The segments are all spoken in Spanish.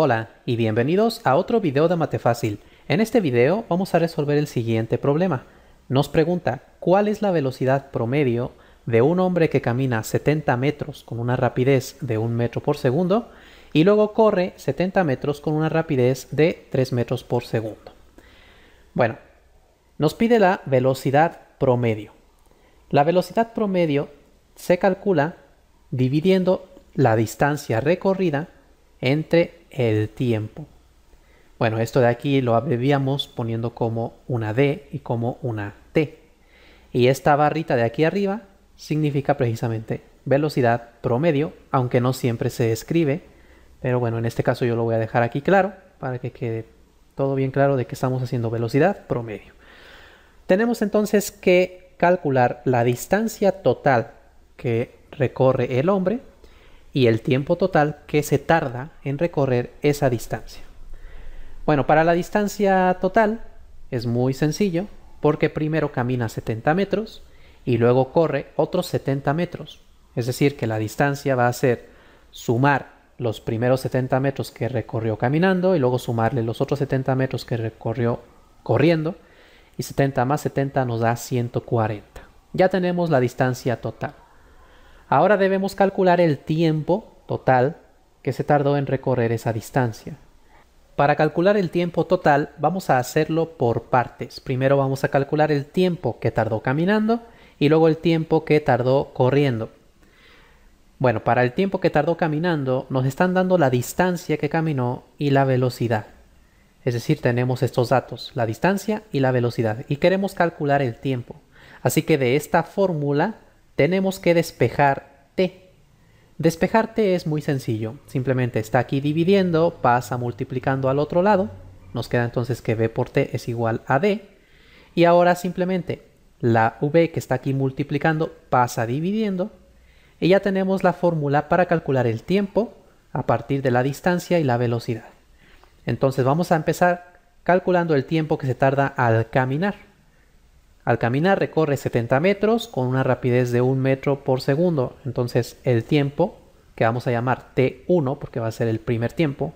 Hola y bienvenidos a otro video de Mate Fácil. En este video vamos a resolver el siguiente problema. Nos pregunta cuál es la velocidad promedio de un hombre que camina 70 metros con una rapidez de 1 metro por segundo y luego corre 70 metros con una rapidez de 3 metros por segundo. Bueno, nos pide la velocidad promedio. La velocidad promedio se calcula dividiendo la distancia recorrida entre el tiempo. Bueno, esto de aquí lo abreviamos poniendo como una D y como una T. Y esta barrita de aquí arriba significa precisamente velocidad promedio, aunque no siempre se escribe. Pero bueno, en este caso yo lo voy a dejar aquí claro para que quede todo bien claro de que estamos haciendo velocidad promedio. Tenemos entonces que calcular la distancia total que recorre el hombre y el tiempo total que se tarda en recorrer esa distancia. Bueno, para la distancia total es muy sencillo porque primero camina 70 metros y luego corre otros 70 metros. Es decir, que la distancia va a ser sumar los primeros 70 metros que recorrió caminando y luego sumarle los otros 70 metros que recorrió corriendo. Y 70 más 70 nos da 140. Ya tenemos la distancia total. Ahora debemos calcular el tiempo total que se tardó en recorrer esa distancia. Para calcular el tiempo total vamos a hacerlo por partes. Primero vamos a calcular el tiempo que tardó caminando y luego el tiempo que tardó corriendo. Bueno, para el tiempo que tardó caminando nos están dando la distancia que caminó y la velocidad. Es decir, tenemos estos datos, la distancia y la velocidad, y queremos calcular el tiempo. Así que de esta fórmula tenemos que despejar T. Despejar T es muy sencillo, simplemente está aquí dividiendo, pasa multiplicando al otro lado, nos queda entonces que B por T es igual a D, y ahora simplemente la V que está aquí multiplicando pasa dividiendo, y ya tenemos la fórmula para calcular el tiempo a partir de la distancia y la velocidad. Entonces vamos a empezar calculando el tiempo que se tarda al caminar. Al caminar recorre 70 metros con una rapidez de 1 metro por segundo. Entonces el tiempo, que vamos a llamar T1 porque va a ser el primer tiempo,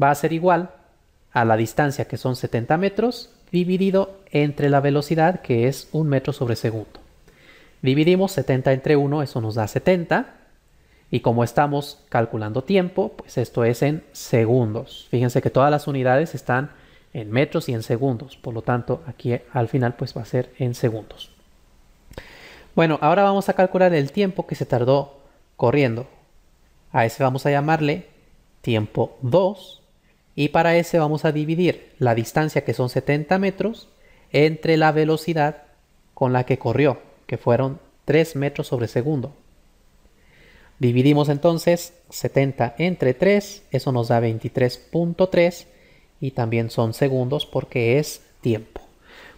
va a ser igual a la distancia que son 70 metros dividido entre la velocidad que es 1 metro sobre segundo. Dividimos 70 entre 1, eso nos da 70. Y como estamos calculando tiempo, pues esto es en segundos. Fíjense que todas las unidades están en metros y en segundos. Por lo tanto, aquí al final pues va a ser en segundos. Bueno, ahora vamos a calcular el tiempo que se tardó corriendo. A ese vamos a llamarle tiempo 2 y para ese vamos a dividir la distancia que son 70 metros entre la velocidad con la que corrió, que fueron 3 metros sobre segundo. Dividimos entonces 70 entre 3, eso nos da 23.3 y también son segundos porque es tiempo.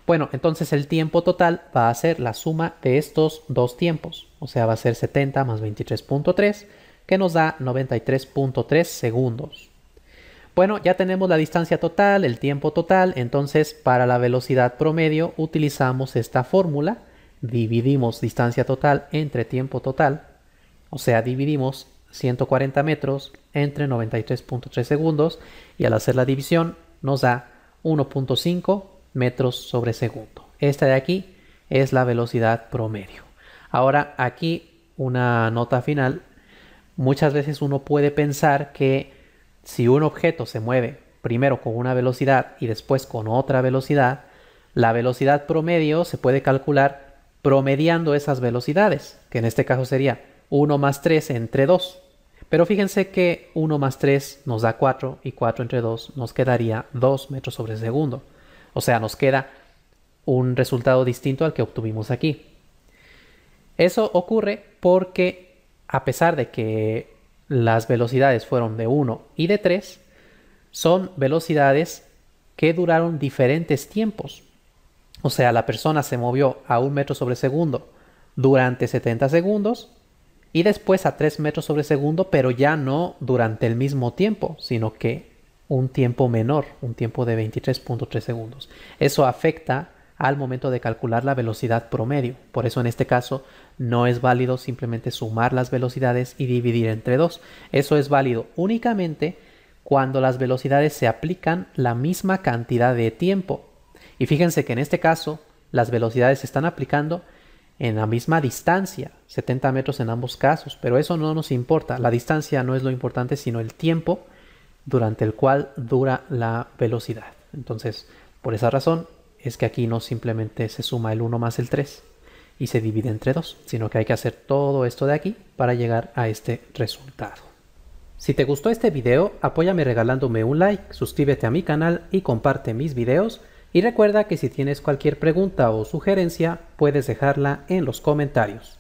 Bueno, entonces el tiempo total va a ser la suma de estos dos tiempos, o sea, va a ser 70 más 23.3, que nos da 93.3 segundos. Bueno, ya tenemos la distancia total, el tiempo total, entonces para la velocidad promedio utilizamos esta fórmula, dividimos distancia total entre tiempo total, o sea, dividimos 140 metros entre 93.3 segundos y al hacer la división nos da 1.5 metros sobre segundo. Esta de aquí es la velocidad promedio. Ahora aquí una nota final. Muchas veces uno puede pensar que si un objeto se mueve primero con una velocidad y después con otra velocidad, la velocidad promedio se puede calcular promediando esas velocidades, que en este caso sería 1 más 3 entre 2. Pero fíjense que 1 más 3 nos da 4 y 4 entre 2 nos quedaría 2 metros sobre segundo. O sea, nos queda un resultado distinto al que obtuvimos aquí. Eso ocurre porque a pesar de que las velocidades fueron de 1 y de 3, son velocidades que duraron diferentes tiempos. O sea, la persona se movió a 1 metro sobre segundo durante 70 segundos y después a 3 metros sobre segundo, pero ya no durante el mismo tiempo, sino que un tiempo menor, un tiempo de 23.3 segundos. Eso afecta al momento de calcular la velocidad promedio. Por eso en este caso no es válido simplemente sumar las velocidades y dividir entre dos. Eso es válido únicamente cuando las velocidades se aplican la misma cantidad de tiempo. Y fíjense que en este caso las velocidades se están aplicando en la misma distancia, 70 metros en ambos casos, pero eso no nos importa. La distancia no es lo importante, sino el tiempo durante el cual dura la velocidad. Entonces, por esa razón es que aquí no simplemente se suma el 1 más el 3 y se divide entre 2, sino que hay que hacer todo esto de aquí para llegar a este resultado. Si te gustó este video, apóyame regalándome un like, suscríbete a mi canal y comparte mis videos y recuerda que si tienes cualquier pregunta o sugerencia, puedes dejarla en los comentarios.